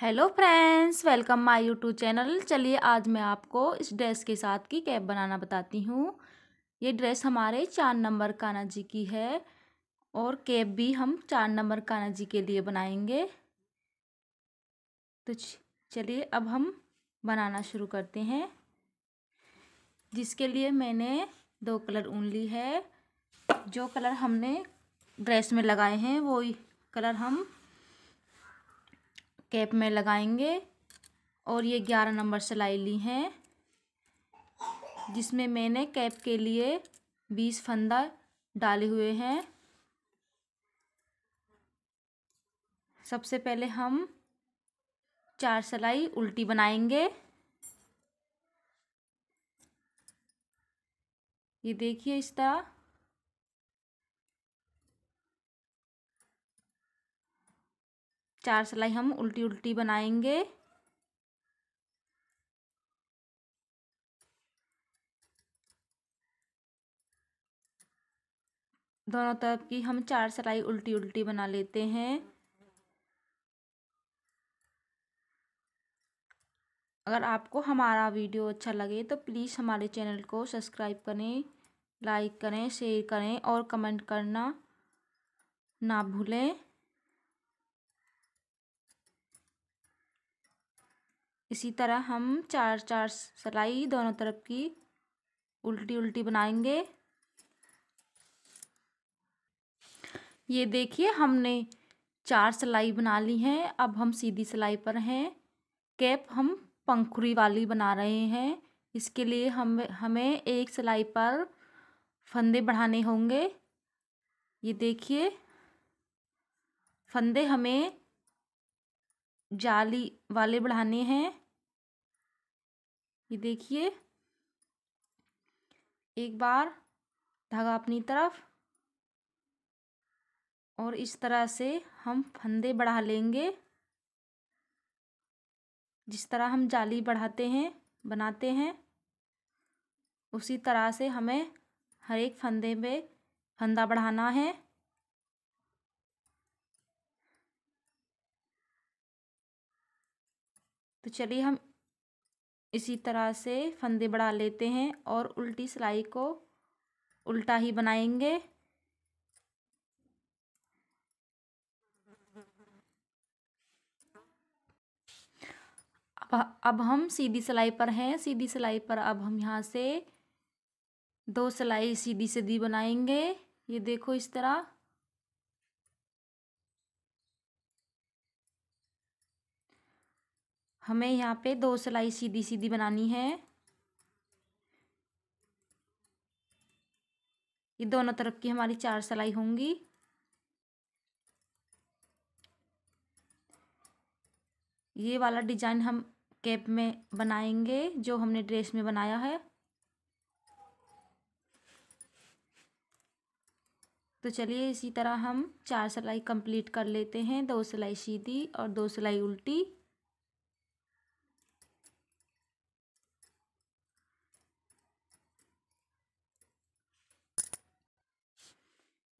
hello friends welcome my YouTube channel चलिए आज मैं आपको इस ड्रेस के साथ की कैप बनाना बताती हूँ ये ड्रेस हमारे चार नंबर काना जी की है और कैप भी हम चार नंबर काना जी के लिए बनाएंगे तो चलिए अब हम बनाना शुरू करते हैं जिसके लिए मैंने दो कलर ऊन ली है जो कलर हमने ड्रेस में लगाए हैं वो कलर हम कैप में लगाएंगे और ये ग्यारह नंबर सिलाई ली हैं जिसमें मैंने कैप के लिए बीस फंदा डाले हुए हैं सबसे पहले हम चार सिलाई उल्टी बनाएंगे ये देखिए इस तरह चार सिलाई हम उल्टी उल्टी बनाएंगे दोनों तरफ की हम चार सिलाई उल्टी उल्टी बना लेते हैं अगर आपको हमारा वीडियो अच्छा लगे तो प्लीज़ हमारे चैनल को सब्सक्राइब करें लाइक करें शेयर करें और कमेंट करना ना भूलें इसी तरह हम चार चार सिलाई दोनों तरफ की उल्टी उल्टी बनाएंगे ये देखिए हमने चार सिलाई बना ली हैं अब हम सीधी सिलाई पर हैं कैप हम पंखुरी वाली बना रहे हैं इसके लिए हम हमें एक सिलाई पर फंदे बढ़ाने होंगे ये देखिए फंदे हमें जाली वाले बढ़ाने हैं ये देखिए एक बार धागा अपनी तरफ और इस तरह से हम फंदे बढ़ा लेंगे जिस तरह हम जाली बढ़ाते हैं बनाते हैं उसी तरह से हमें हर एक फंदे में फंदा बढ़ाना है तो चलिए हम इसी तरह से फंदे बढ़ा लेते हैं और उल्टी सिलाई को उल्टा ही बनाएंगे अब अब हम सीधी सिलाई पर हैं सीधी सिलाई पर अब हम यहाँ से दो सिलाई सीधी सीधी बनाएंगे ये देखो इस तरह हमें यहाँ पे दो सिलाई सीधी सीधी बनानी है ये दोनों तरफ की हमारी चार सिलाई होंगी ये वाला डिजाइन हम कैप में बनाएंगे जो हमने ड्रेस में बनाया है तो चलिए इसी तरह हम चार सिलाई कंप्लीट कर लेते हैं दो सिलाई सीधी और दो सिलाई उल्टी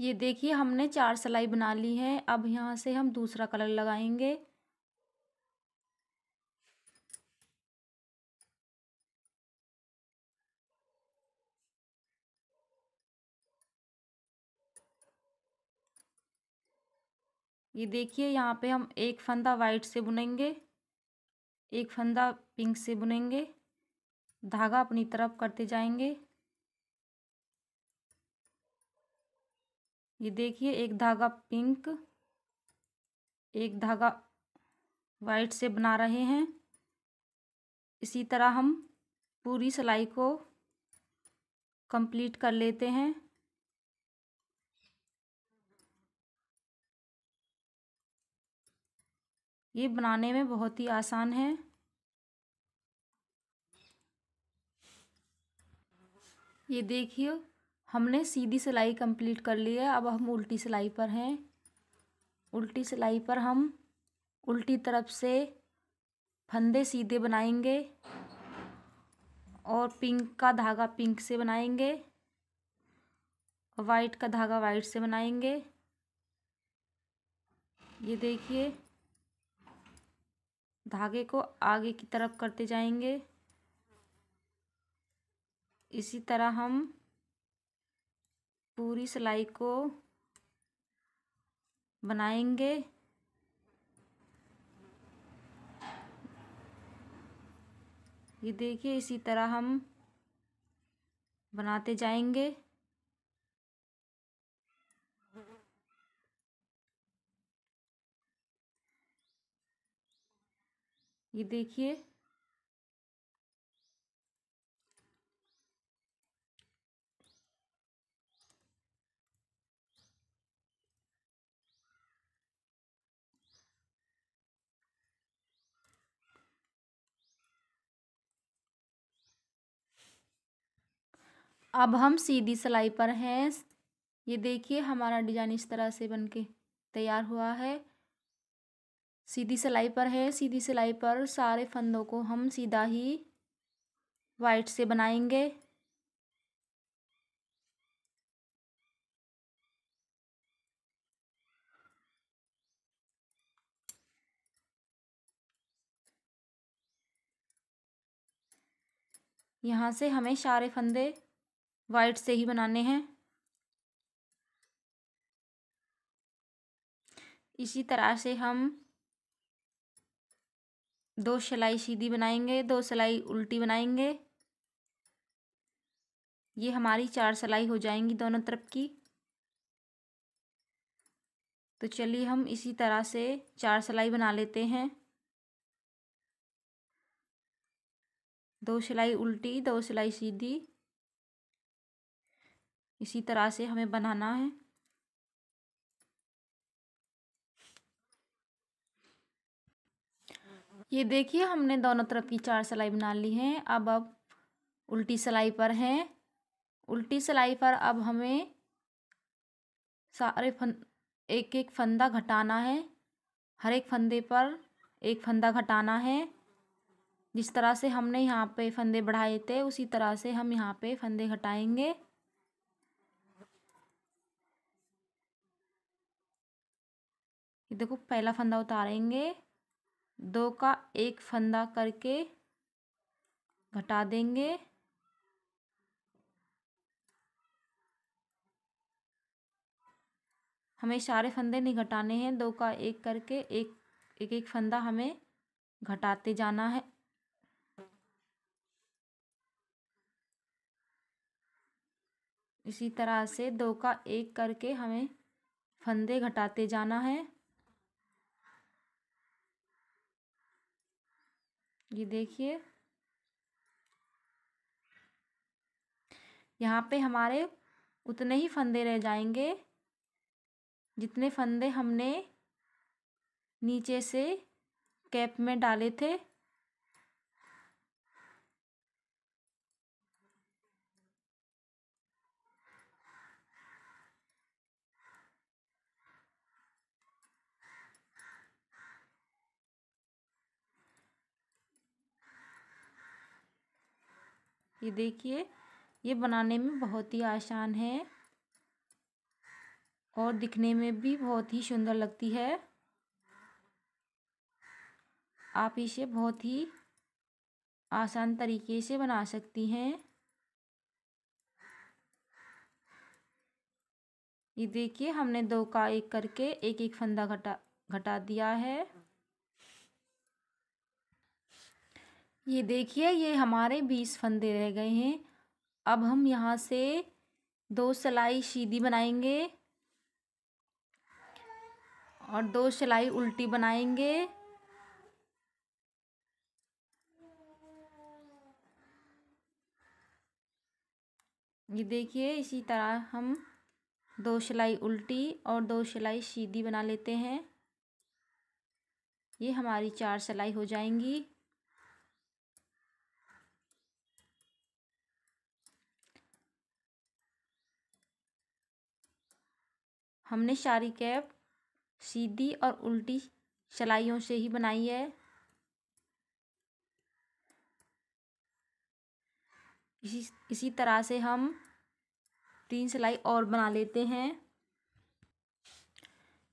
ये देखिए हमने चार सिलाई बना ली है अब यहाँ से हम दूसरा कलर लगाएंगे ये देखिए यहाँ पे हम एक फंदा वाइट से बुनेंगे एक फंदा पिंक से बुनेंगे धागा अपनी तरफ करते जाएंगे ये देखिए एक धागा पिंक एक धागा वाइट से बना रहे हैं इसी तरह हम पूरी सिलाई को कंप्लीट कर लेते हैं ये बनाने में बहुत ही आसान है ये देखिए हमने सीधी सिलाई कंप्लीट कर ली है अब हम उल्टी सिलाई पर हैं उल्टी सिलाई पर हम उल्टी तरफ से फंदे सीधे बनाएंगे और पिंक का धागा पिंक से बनाएंगे वाइट का धागा वाइट से बनाएंगे ये देखिए धागे को आगे की तरफ करते जाएंगे इसी तरह हम पूरी सिलाई को बनाएंगे ये देखिए इसी तरह हम बनाते जाएंगे ये देखिए अब हम सीधी सिलाई पर हैं ये देखिए हमारा डिजाइन इस तरह से बन के तैयार हुआ है सीधी सिलाई पर है सीधी सिलाई पर सारे फंदों को हम सीधा ही वाइट से बनाएंगे यहाँ से हमें सारे फंदे वाइट से ही बनाने हैं इसी तरह से हम दो सिलाई सीधी बनाएंगे दो सिलाई उल्टी बनाएंगे ये हमारी चार सिलाई हो जाएंगी दोनों तरफ की तो चलिए हम इसी तरह से चार सिलाई बना लेते हैं दो सिलाई उल्टी दो सिलाई सीधी इसी तरह से हमें बनाना है ये देखिए हमने दोनों तरफ की चार सिलाई बना ली हैं अब अब उल्टी सिलाई पर हैं उल्टी सिलाई पर अब हमें सारे फन एक एक फंदा घटाना है हर एक फंदे पर एक फंदा घटाना है जिस तरह से हमने यहाँ पे फंदे बढ़ाए थे उसी तरह से हम यहाँ पे फंदे घटाएंगे देखो पहला फंदा उतारेंगे दो का एक फंदा करके घटा देंगे हमें सारे फंदे नहीं घटाने हैं दो का एक करके एक एक एक फंदा हमें घटाते जाना है इसी तरह से दो का एक करके हमें फंदे घटाते जाना है ये देखिए यहाँ पे हमारे उतने ही फंदे रह जाएंगे जितने फंदे हमने नीचे से कैप में डाले थे ये देखिए ये बनाने में बहुत ही आसान है और दिखने में भी बहुत ही सुंदर लगती है आप इसे बहुत ही आसान तरीके से बना सकती हैं ये देखिए हमने दो का एक करके एक एक फंदा घटा घटा दिया है ये देखिए ये हमारे बीस फंदे रह गए हैं अब हम यहाँ से दो सिलाई सीधी बनाएंगे और दो सिलाई उल्टी बनाएंगे ये देखिए इसी तरह हम दो सिलाई उल्टी और दो सिलाई सीधी बना लेते हैं ये हमारी चार सिलाई हो जाएंगी हमने सारी कैप सीधी और उल्टी सलाइयों से ही बनाई है इसी इसी तरह से हम तीन सिलाई और बना लेते हैं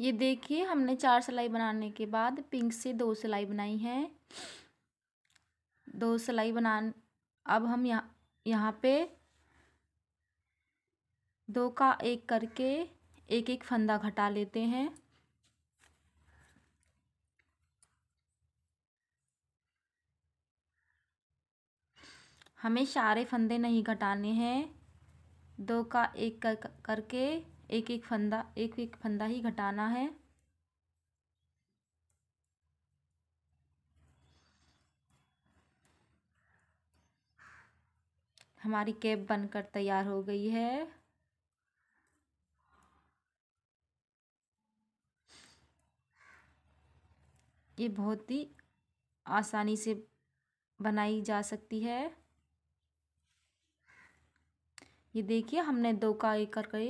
ये देखिए हमने चार सिलाई बनाने के बाद पिंक से दो सिलाई बनाई है दो सिलाई बना अब हम यहाँ यहाँ पे दो का एक करके एक एक फंदा घटा लेते हैं हमें सारे फंदे नहीं घटाने हैं दो का एक कर, करके एक एक फंदा एक एक फंदा ही घटाना है हमारी कैप बनकर तैयार हो गई है ये बहुत ही आसानी से बनाई जा सकती है ये देखिए हमने दो का एक करके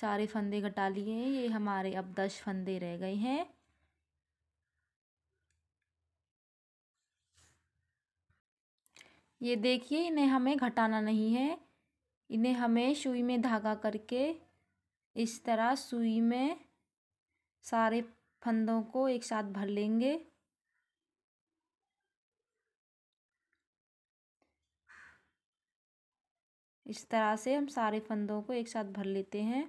सारे फंदे घटा लिए हैं ये हमारे अब दस फंदे रह गए हैं ये देखिए इन्हें हमें घटाना नहीं है इन्हें हमें सुई में धागा करके इस तरह सुई में सारे फंदों को एक साथ भर लेंगे इस तरह से हम सारे फंदों को एक साथ भर लेते हैं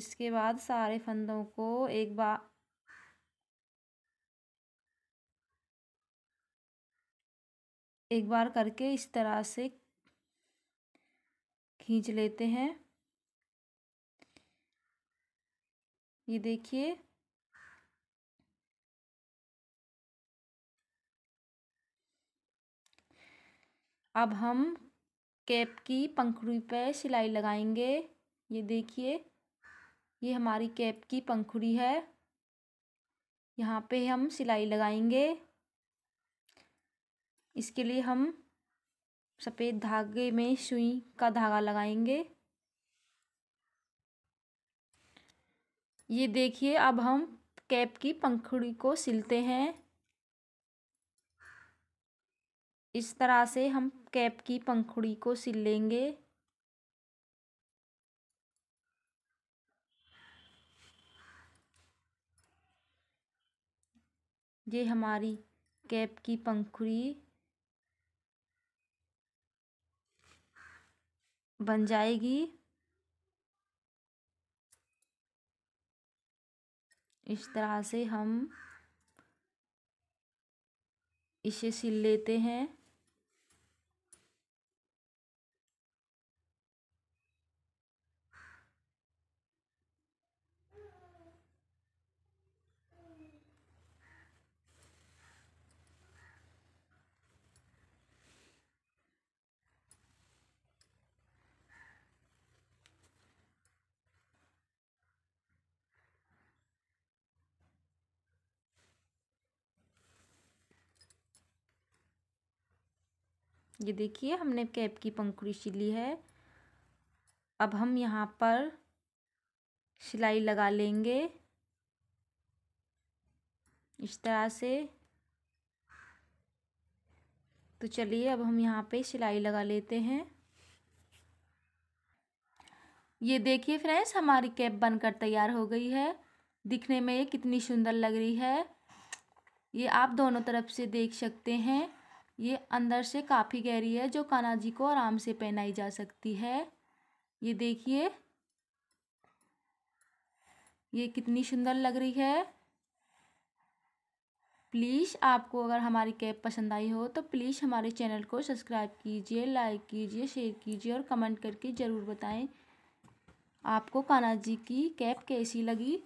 इसके बाद सारे फंदों को एक बार एक बार करके इस तरह से खींच लेते हैं ये देखिए अब हम कैप की पंखुड़ी पे सिलाई लगाएंगे ये देखिए ये हमारी कैप की पंखुड़ी है यहाँ पे हम सिलाई लगाएंगे इसके लिए हम सफ़ेद धागे में सुई का धागा लगाएंगे ये देखिए अब हम कैप की पंखुड़ी को सिलते हैं इस तरह से हम कैप की पंखुड़ी को सिल लेंगे ये हमारी कैप की पंखुड़ी बन जाएगी इस तरह से हम इसे सिल लेते हैं ये देखिए हमने कैप की पंखुड़ी सिली है अब हम यहाँ पर सिलाई लगा लेंगे इस तरह से तो चलिए अब हम यहाँ पे सिलाई लगा लेते हैं ये देखिए फ्रेंड्स हमारी कैप बनकर तैयार हो गई है दिखने में ये कितनी सुंदर लग रही है ये आप दोनों तरफ से देख सकते हैं ये अंदर से काफ़ी गहरी है जो कान्हा जी को आराम से पहनाई जा सकती है ये देखिए ये कितनी सुंदर लग रही है प्लीज़ आपको अगर हमारी कैब पसंद आई हो तो प्लीज़ हमारे चैनल को सब्सक्राइब कीजिए लाइक कीजिए शेयर कीजिए और कमेंट करके ज़रूर बताएं आपको कान्हा जी की कैब कैसी लगी